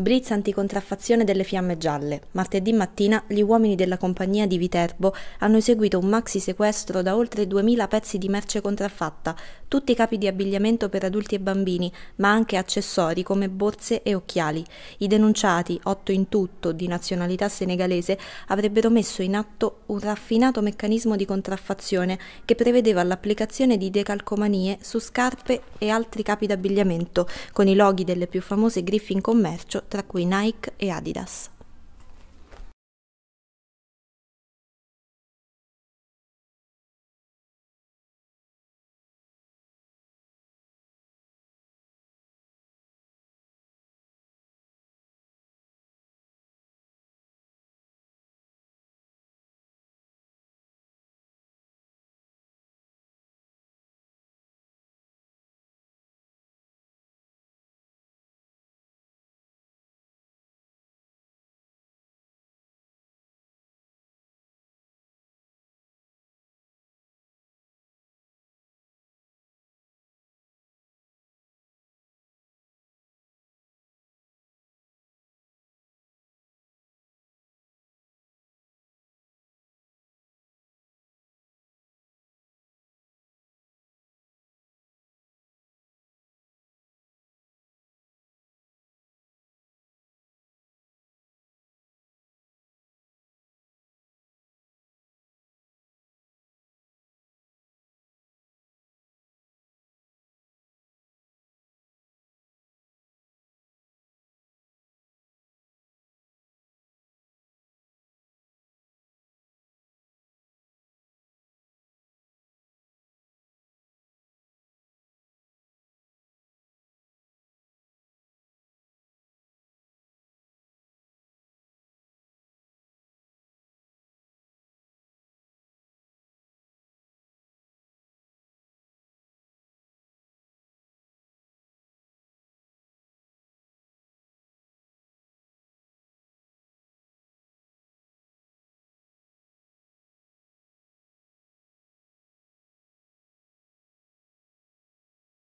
Blitz anticontraffazione delle fiamme gialle. Martedì mattina gli uomini della compagnia di Viterbo hanno eseguito un maxi sequestro da oltre 2000 pezzi di merce contraffatta, tutti capi di abbigliamento per adulti e bambini, ma anche accessori come borse e occhiali. I denunciati, otto in tutto, di nazionalità senegalese, avrebbero messo in atto un raffinato meccanismo di contraffazione che prevedeva l'applicazione di decalcomanie su scarpe e altri capi d'abbigliamento, con i loghi delle più famose griffe in commercio tra cui Nike e Adidas.